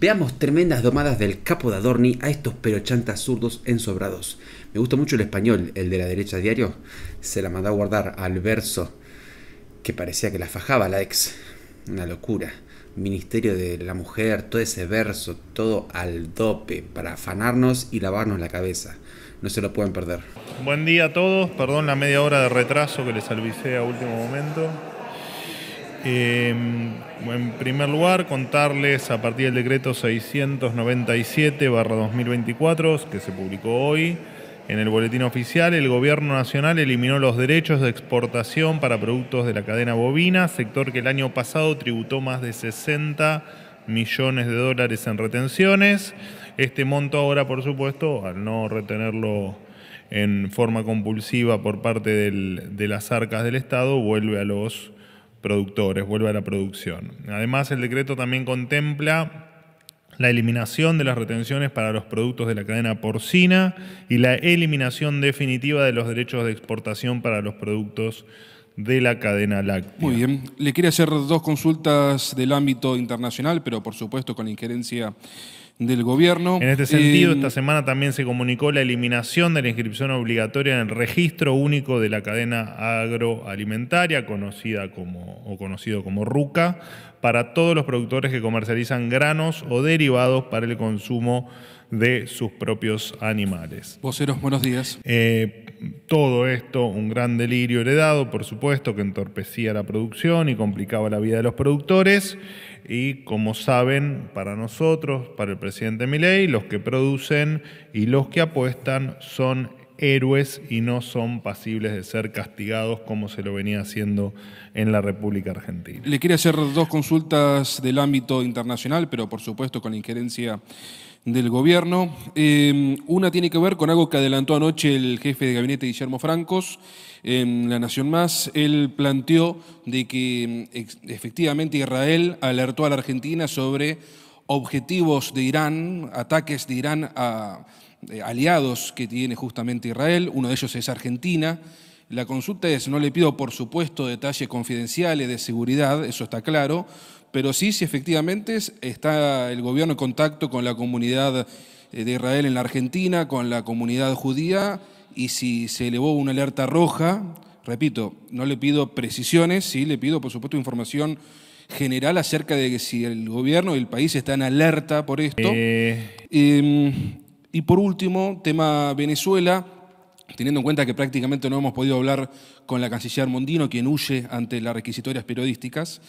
Veamos tremendas domadas del capo de Adorni a estos perochantas zurdos ensobrados. Me gusta mucho el español, el de la derecha diario. Se la mandó a guardar al verso que parecía que la fajaba la ex. Una locura. Ministerio de la Mujer, todo ese verso, todo al dope para afanarnos y lavarnos la cabeza. No se lo pueden perder. Buen día a todos, perdón la media hora de retraso que les avisé a último momento. Em, en primer lugar, contarles a partir del decreto 697-2024 que se publicó hoy en el boletín oficial, el Gobierno Nacional eliminó los derechos de exportación para productos de la cadena bovina, sector que el año pasado tributó más de 60 millones de dólares en retenciones. Este monto ahora, por supuesto, al no retenerlo en forma compulsiva por parte de las arcas del Estado, vuelve a los productores, vuelve a la producción. Además, el decreto también contempla la eliminación de las retenciones para los productos de la cadena porcina y la eliminación definitiva de los derechos de exportación para los productos de la cadena láctea. Muy bien, le quería hacer dos consultas del ámbito internacional, pero por supuesto con la injerencia del gobierno. En este sentido, eh, esta semana también se comunicó la eliminación de la inscripción obligatoria en el registro único de la cadena agroalimentaria, conocida como o conocido como RUCA, para todos los productores que comercializan granos o derivados para el consumo de sus propios animales. Voceros, buenos días. Eh, todo esto, un gran delirio heredado, por supuesto, que entorpecía la producción y complicaba la vida de los productores y como saben, para nosotros, para el presidente Milei, los que producen y los que apuestan son héroes y no son pasibles de ser castigados como se lo venía haciendo en la República Argentina. Le quiero hacer dos consultas del ámbito internacional, pero por supuesto con la injerencia del gobierno. Em, una tiene que ver con algo que adelantó anoche el jefe de gabinete Guillermo Francos en La Nación Más. Él planteó de que em, efectivamente Israel alertó a la Argentina sobre objetivos de Irán, ataques de Irán a eh, aliados que tiene justamente Israel. Uno de ellos es Argentina. La consulta es, no le pido por supuesto detalles confidenciales de seguridad, eso está claro, pero sí, si efectivamente está el gobierno en contacto con la comunidad eh, de Israel en la Argentina, con la comunidad judía, y si se elevó una alerta roja, repito, no le pido precisiones, sí le pido, por supuesto, información general acerca de si el gobierno y el país está en alerta por esto. Eh. Em, y por último, tema Venezuela, teniendo en cuenta que prácticamente no hemos podido hablar con la canciller Mondino, quien huye ante las requisitorias periodísticas,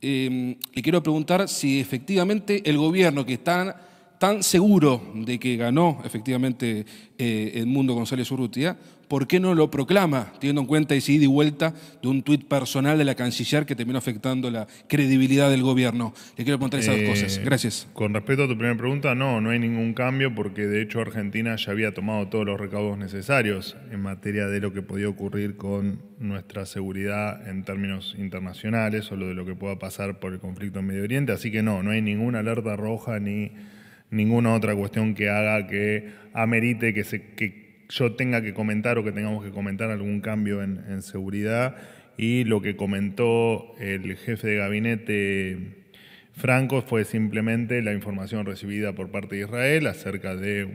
Em, le quiero preguntar si efectivamente el gobierno que está tan seguro de que ganó efectivamente el eh, mundo González Urrutia, ¿por qué no lo proclama? Teniendo en cuenta y ida y vuelta de un tuit personal de la canciller que terminó afectando la credibilidad del gobierno. Le quiero contar esas dos eh, cosas. Gracias. Con respecto a tu primera pregunta, no, no hay ningún cambio porque de hecho Argentina ya había tomado todos los recaudos necesarios en materia de lo que podía ocurrir con nuestra seguridad en términos internacionales o lo de lo que pueda pasar por el conflicto en Medio Oriente. Así que no, no hay ninguna alerta roja ni ninguna otra cuestión que haga que amerite que se... Que, yo tenga que comentar o que tengamos que comentar algún cambio en, seguridad y lo que comentó el jefe de gabinete Franco fue simplemente la información recibida por parte de Israel acerca de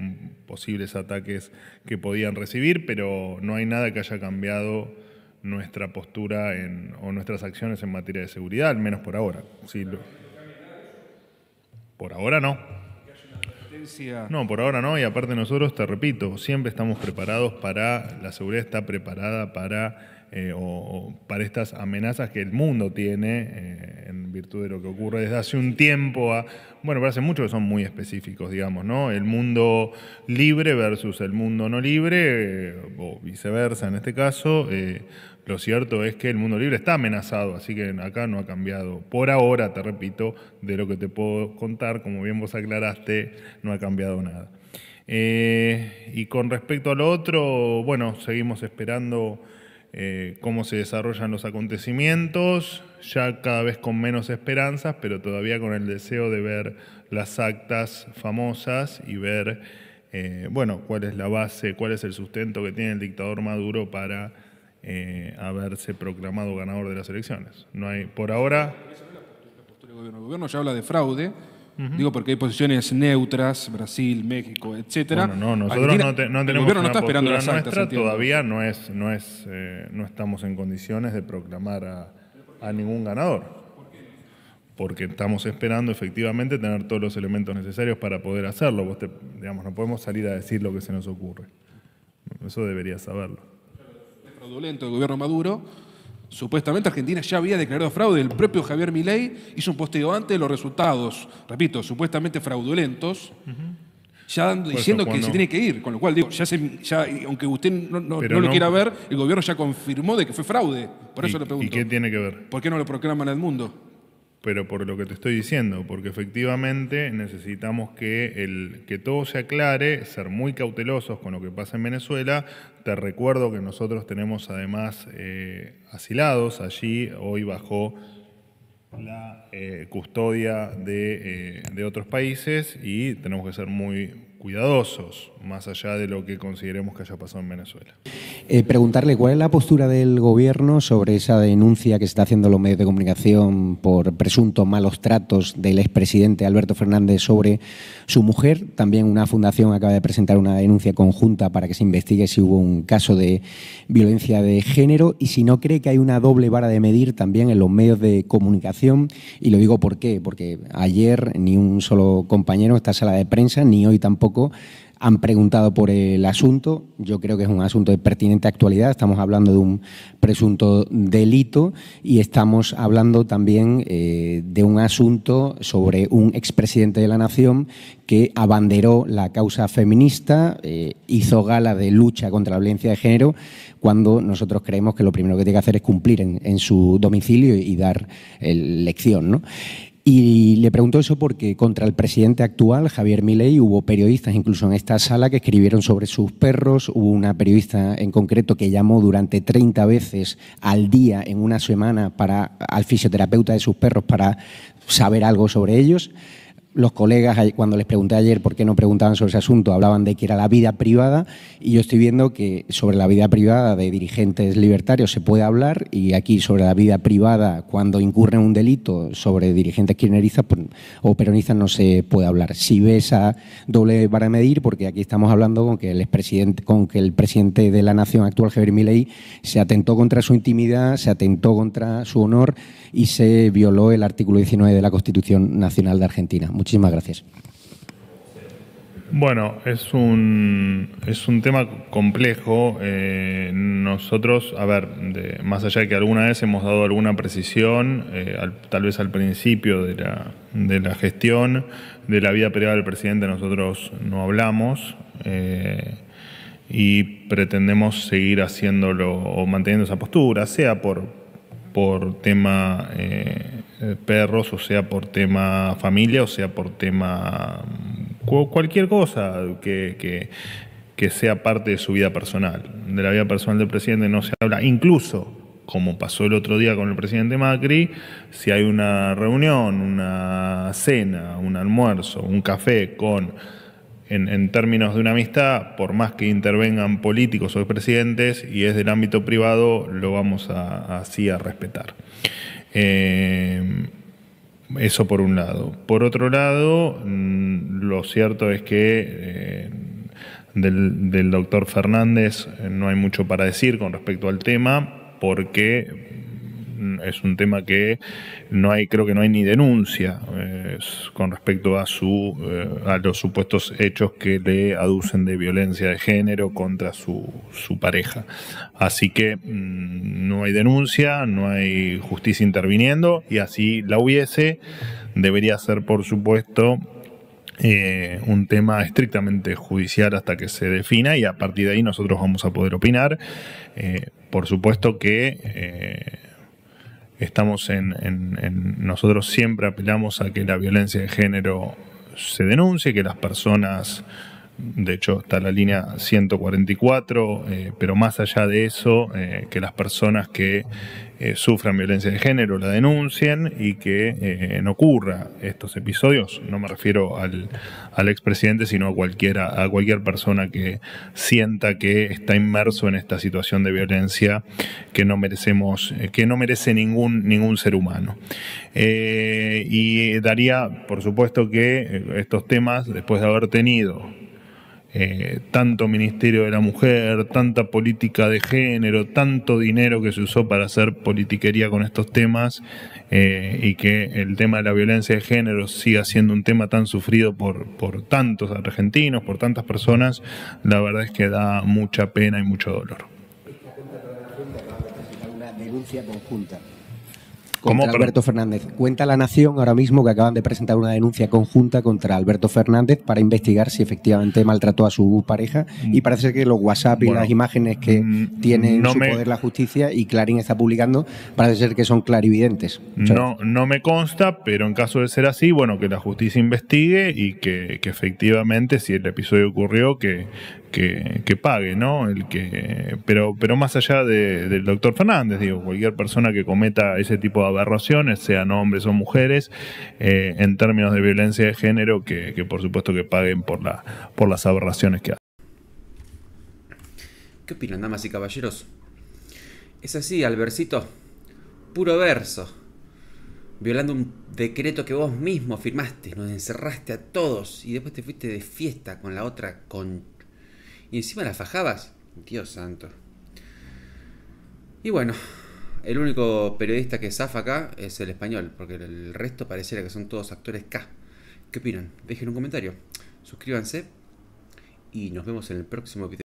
posibles ataques que podían recibir, pero no hay nada que haya cambiado nuestra postura o nuestras acciones en materia de seguridad, al menos por ahora. Sí, por ahora no. No, por ahora no, y aparte nosotros, te repito, siempre estamos preparados para, la seguridad está preparada para eh, o, para estas amenazas que el mundo tiene eh, en virtud de lo que ocurre desde hace un tiempo bueno, pero hace mucho que son muy específicos, digamos, ¿no? El mundo libre versus el mundo no libre, eh, o viceversa en este caso. lo cierto es que el mundo libre está amenazado, así que acá no ha cambiado. Por ahora, te repito, de lo que te puedo contar, como bien vos aclaraste, no ha cambiado nada. y con respecto al otro, bueno, seguimos esperando eh, cómo se desarrollan los acontecimientos, ya cada vez con menos esperanzas, pero todavía con el deseo de ver las actas famosas y ver, eh, bueno, cuál es la base, cuál es el sustento que tiene el dictador Maduro para eh, haberse proclamado ganador de las elecciones. No hay, por ahora... El gobierno ya habla de fraude, Digo porque hay posiciones neutras, Brasil, México, etcétera. Bueno, no, nosotros no, tenemos el no está esperando las nuestra, todavía no es, no es, eh, no estamos en condiciones de proclamar a, ningún ganador. Porque estamos esperando efectivamente tener todos los elementos necesarios para poder hacerlo. Vos digamos, no podemos salir a decir lo que se nos ocurre. Eso debería saberlo. Es fraudulento el gobierno Maduro Supuestamente Argentina ya había declarado fraude. El propio Javier Milei hizo un posteo antes de los resultados, repito, supuestamente fraudulentos, ya diciendo que se tiene que ir. Con lo cual, digo, ya, aunque usted no, lo quiera ver, el gobierno ya confirmó de que fue fraude. Por eso le pregunto. ¿Y qué tiene que ver? ¿Por qué no lo proclaman al mundo? pero por lo que te estoy diciendo, porque efectivamente necesitamos que, el, que todo se aclare, ser muy cautelosos con lo que pasa en Venezuela. Te recuerdo que nosotros tenemos además eh, asilados allí, hoy bajo la eh, custodia de, eh, de otros países y tenemos que ser muy, cuidadosos, más allá de lo que consideremos que haya pasado en Venezuela. Eh, preguntarle cuál es la postura del gobierno sobre esa denuncia que se está haciendo en los medios de comunicación por presuntos malos tratos del expresidente Alberto Fernández sobre su mujer. También una fundación acaba de presentar una denuncia conjunta para que se investigue si hubo un caso de violencia de género y si no cree que hay una doble vara de medir también en los medios de comunicación. Y lo digo por qué, porque ayer ni un solo compañero en esta sala de prensa, ni hoy tampoco han preguntado por el asunto. Yo creo que es un asunto de pertinente actualidad. Estamos hablando de un presunto delito y estamos hablando también eh, de un asunto sobre un expresidente de la Nación que abanderó la causa feminista, eh, hizo gala de lucha contra la violencia de género, cuando nosotros creemos que lo primero que tiene que hacer es cumplir en, su domicilio y, dar eh, lección. ¿no? Y le pregunto eso porque contra el presidente actual, Javier Milei, hubo periodistas, incluso en esta sala, que escribieron sobre sus perros. Hubo una periodista en concreto que llamó durante 30 veces al día en una semana para, al fisioterapeuta de sus perros para saber algo sobre ellos los colegas, cuando les pregunté ayer por qué no preguntaban sobre ese asunto, hablaban de que era la vida privada y yo estoy viendo que sobre la vida privada de dirigentes libertarios se puede hablar y aquí sobre la vida privada cuando incurre un delito sobre dirigentes kirchneristas pues, o peronistas no se puede hablar. Si ves a doble para medir, porque aquí estamos hablando con que el expresidente, con que el presidente de la nación actual, Javier Milei, se atentó contra su intimidad, se atentó contra su honor y se violó el artículo 19 de la Constitución Nacional de Argentina. Muchísimas gracias. Bueno, es un, es un tema complejo. Eh, nosotros, a ver, más allá de que alguna vez hemos dado alguna precisión, eh, tal vez al principio de la, gestión de la vida privada del presidente, nosotros no hablamos eh, y pretendemos seguir haciéndolo o manteniendo esa postura, sea por, por tema eh, perros, o sea por tema familia, o sea por tema mm, cualquier cosa que, sea parte de su vida personal. De la vida personal del presidente no se habla, incluso como pasó el otro día con el presidente Macri, si hay una reunión, una cena, un almuerzo, un café con, en, términos de una amistad, por más que intervengan políticos o presidentes y es del ámbito privado, lo vamos a, así a respetar. Eh, eso por un lado. Por otro lado, mm, lo cierto es que eh, del doctor Fernández eh, no hay mucho para decir con respecto al tema, porque es un tema que no hay, creo que no hay ni denuncia eh, con respecto a su eh, a los supuestos hechos que le aducen de violencia de género contra su, su pareja. Así que mm, no hay denuncia, no hay justicia interviniendo, y así la hubiese, debería ser, por supuesto, eh, un tema estrictamente judicial hasta que se defina y a partir de ahí nosotros vamos a poder opinar. por supuesto que estamos en, nosotros siempre apelamos a que la violencia de género se denuncie, que las personas de hecho está la línea 144, eh, pero más allá de eso, eh, que las personas que eh, sufran violencia de género la denuncien y que no ocurra estos episodios. No me refiero al, al expresidente, sino a, cualquiera, a cualquier persona que sienta que está inmerso en esta situación de violencia que no merecemos, que no merece ningún, ningún ser humano. y daría, por supuesto, que estos temas, después de haber tenido eh, tanto Ministerio de la Mujer, tanta política de género, tanto dinero que se usó para hacer politiquería con estos temas eh, y que el tema de la violencia de género siga siendo un tema tan sufrido por, por tantos argentinos, por tantas personas, la verdad es que da mucha pena y mucho dolor. Una denuncia conjunta contra Alberto Fernández. Cuenta La Nación ahora mismo que acaban de presentar una denuncia conjunta contra Alberto Fernández para investigar si efectivamente maltrató a su pareja y mm. parece que los WhatsApp y las imágenes que mm, tiene en su poder la justicia y Clarín está publicando parece ser que son clarividentes. no, no me consta, pero en caso de ser así, bueno, que la justicia investigue y que, que efectivamente si el episodio ocurrió, que, que, pague, ¿no? El que, pero, pero más allá del doctor Fernández, digo, cualquier persona que cometa ese tipo de aberraciones, sean hombres o mujeres, eh, en términos de violencia de género, que, por supuesto que paguen por, la, por las aberraciones que hacen. ¿Qué opinan, damas y caballeros? Es así, Albercito. Puro verso. Violando un decreto que vos mismo firmaste. Nos encerraste a todos y después te fuiste de fiesta con la otra con y encima las fajabas. Dios santo. Y bueno, el único periodista que zafa acá es el español, porque el resto pareciera que son todos actores K. ¿Qué opinan? Dejen un comentario, suscríbanse y nos vemos en el próximo video.